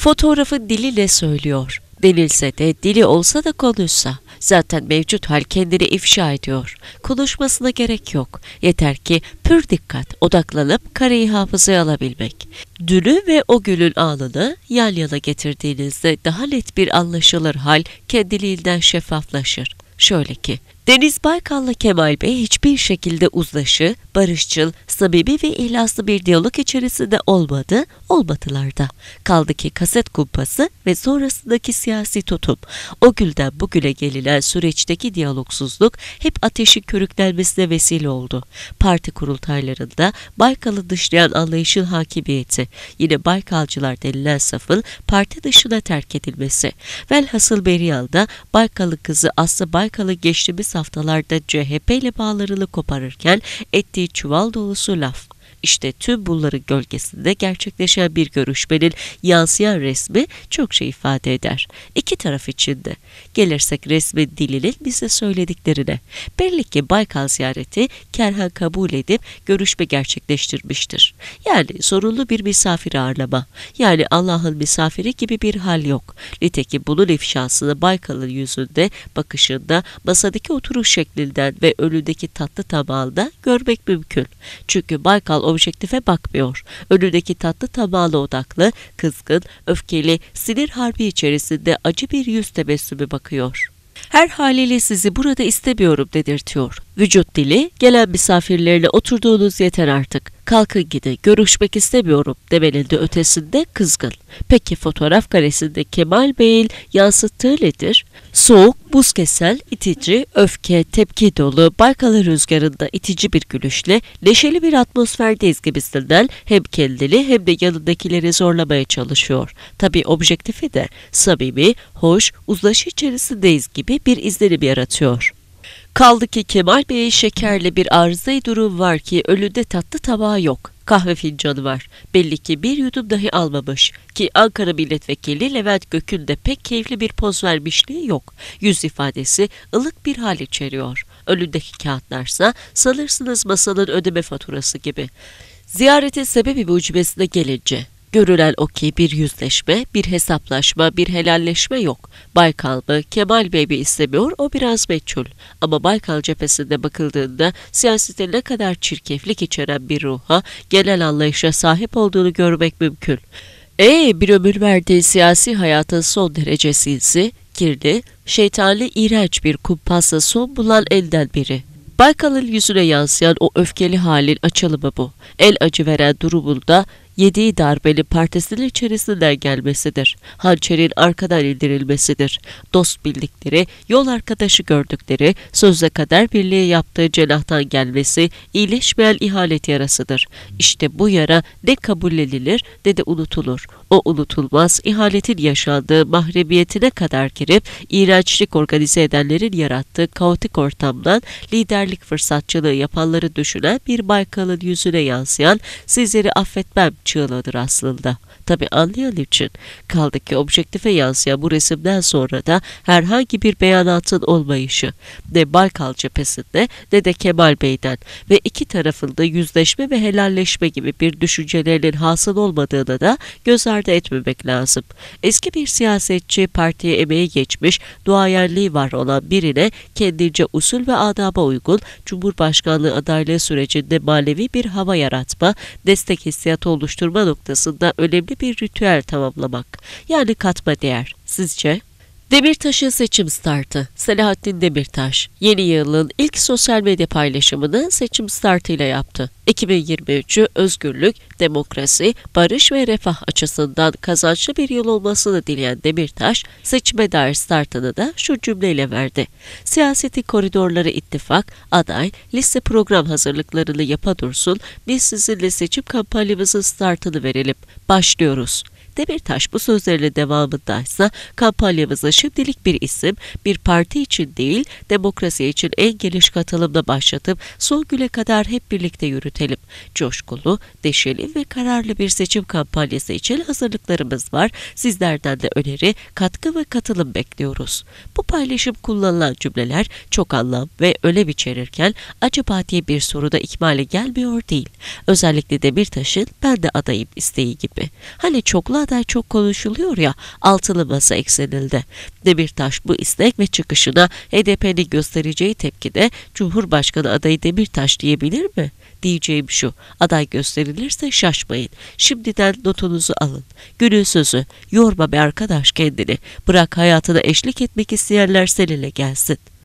fotoğrafı diliyle söylüyor. Denilse de dili olsa da konuşsa. Zaten mevcut hal kendini ifşa ediyor. Konuşmasına gerek yok. Yeter ki pür dikkat, odaklanıp kareyi hafızaya alabilmek. Dünü ve o gülün anını yan yana getirdiğinizde daha net bir anlaşılır hal kendiliğinden şeffaflaşır. Şöyle ki, Deniz Baykal'la Kemal Bey hiçbir şekilde uzlaşı, barışçıl, samimi ve ihlaslı bir diyalog içerisinde olmadı, olmadılar Kaldı ki kaset kumpası ve sonrasındaki siyasi tutum, o gülden bugüne gelinen süreçteki diyalogsuzluk hep ateşin körüklenmesine vesile oldu. Parti kurultaylarında Baykal'ı dışlayan anlayışın hakimiyeti, yine Baykalcılar denilen safın parti dışına terk edilmesi. Velhasıl Beriyan'da Baykal'ın kızı Aslı Baykal'ın geçtiğimiz haftalarda CHP ile bağlarını koparırken ettiği çuval dolusu laf işte tüm bunları gölgesinde gerçekleşen bir görüşmenin yansıyan resmi çok şey ifade eder. İki taraf için de. Gelirsek resmi dilinin bize söylediklerine. Belli ki Baykal ziyareti kerhan kabul edip görüşme gerçekleştirmiştir. Yani sorunlu bir misafir ağırlama. Yani Allah'ın misafiri gibi bir hal yok. Nitekim bunun ifşasını Baykal'ın yüzünde, bakışında, masadaki oturuş şeklinden ve önündeki tatlı tabağında görmek mümkün. Çünkü Baykal objektife bakmıyor. Önündeki tatlı tabağına odaklı, kızgın, öfkeli, sinir harbi içerisinde acı bir yüz tebessümü bakıyor. Her haliyle sizi burada istemiyorum dedirtiyor. Vücut dili, gelen misafirlerle oturduğunuz yeter artık. Kalkın gidin, görüşmek istemiyorum demenin de ötesinde kızgın. Peki fotoğraf karesinde Kemal Bey'in yansıttığı nedir? Soğuk, buz kesel, itici, öfke, tepki dolu, Baykal rüzgarında itici bir gülüşle neşeli bir atmosferdeyiz gibisinden hem kendini hem de yanındakileri zorlamaya çalışıyor. Tabii objektifi de samimi, hoş, uzlaşı içerisindeyiz gibi bir izlenim yaratıyor. Kaldı ki Kemal Bey'e şekerli bir arızayı durum var ki ölüde tatlı tabağı yok. Kahve fincanı var. Belli ki bir yudum dahi almamış. Ki Ankara Milletvekili Levent Gök'ün de pek keyifli bir poz vermişliği yok. Yüz ifadesi ılık bir hal içeriyor. Önündeki kağıtlarsa sanırsınız masanın ödeme faturası gibi. Ziyaretin sebebi mucibesine gelince Görülen o ki bir yüzleşme, bir hesaplaşma, bir helalleşme yok. Baykal mı, Kemal Bey mi istemiyor o biraz meçhul. Ama Baykal cephesinde bakıldığında siyasete ne kadar çirkeflik içeren bir ruha, genel anlayışa sahip olduğunu görmek mümkün. Ee bir ömür verdiği siyasi hayatın son derecesi ise kirli, şeytani iğrenç bir kumpasla son bulan elden biri. Baykal'ın yüzüne yansıyan o öfkeli halin açılımı bu. El acı veren durumunda yediği darbeli partisinin içerisinden gelmesidir. Hançerin arkadan indirilmesidir. Dost bildikleri, yol arkadaşı gördükleri, sözle kader birliği yaptığı cenahtan gelmesi iyileşmeyen ihalet yarasıdır. İşte bu yara ne kabul edilir, ne de unutulur. O unutulmaz ihaletin yaşandığı mahremiyetine kadar girip iğrençlik organize edenlerin yarattığı kaotik ortamdan liderlik fırsatçılığı yapanları düşünen bir Baykal'ın yüzüne yansıyan sizleri affetmem çığlığıdır aslında. Tabi anlayan için kaldı ki objektife yansıyan bu resimden sonra da herhangi bir beyanatın olmayışı ne Balkal cephesinde ne de Kemal Bey'den ve iki tarafında yüzleşme ve helalleşme gibi bir düşüncelerinin hasıl olmadığını da göz ardı etmemek lazım. Eski bir siyasetçi partiye emeği geçmiş, duayerliği var olan birine kendince usul ve adaba uygun Cumhurbaşkanlığı adaylığı sürecinde manevi bir hava yaratma, destek hissiyatı oluşturma noktasında önemli bir ritüel tamamlamak yani katma değer. Sizce? Demirtaş'ın seçim startı Selahattin Demirtaş yeni yılın ilk sosyal medya paylaşımını seçim startıyla yaptı. 2023'ü özgürlük, demokrasi, barış ve refah açısından kazançlı bir yıl olmasını dileyen Demirtaş, seçime dair startını da şu cümleyle verdi. Siyaseti koridorları ittifak, aday, liste program hazırlıklarını yapa dursun, biz sizinle seçim kampanyamızın startını verelim. Başlıyoruz. Demirtaş bu sözlerle devamındaysa kampanyamıza şimdilik bir isim, bir parti için değil, demokrasi için en geniş katılımda başlatıp son güne kadar hep birlikte yürütelim. Coşkulu, deşeli ve kararlı bir seçim kampanyası için hazırlıklarımız var. Sizlerden de öneri, katkı ve katılım bekliyoruz. Bu paylaşım kullanılan cümleler çok anlam ve önem içerirken acaba diye bir soruda ikmale gelmiyor değil. Özellikle Demirtaş'ın ben de adayım isteği gibi. Hani çoklu kadar çok konuşuluyor ya altılı masa ekseninde. Demirtaş bu istek ve çıkışına HDP'nin göstereceği tepkide Cumhurbaşkanı adayı Demirtaş diyebilir mi? Diyeceğim şu, aday gösterilirse şaşmayın. Şimdiden notunuzu alın. Günün sözü, yorma be arkadaş kendini. Bırak hayatına eşlik etmek isteyenler seninle gelsin.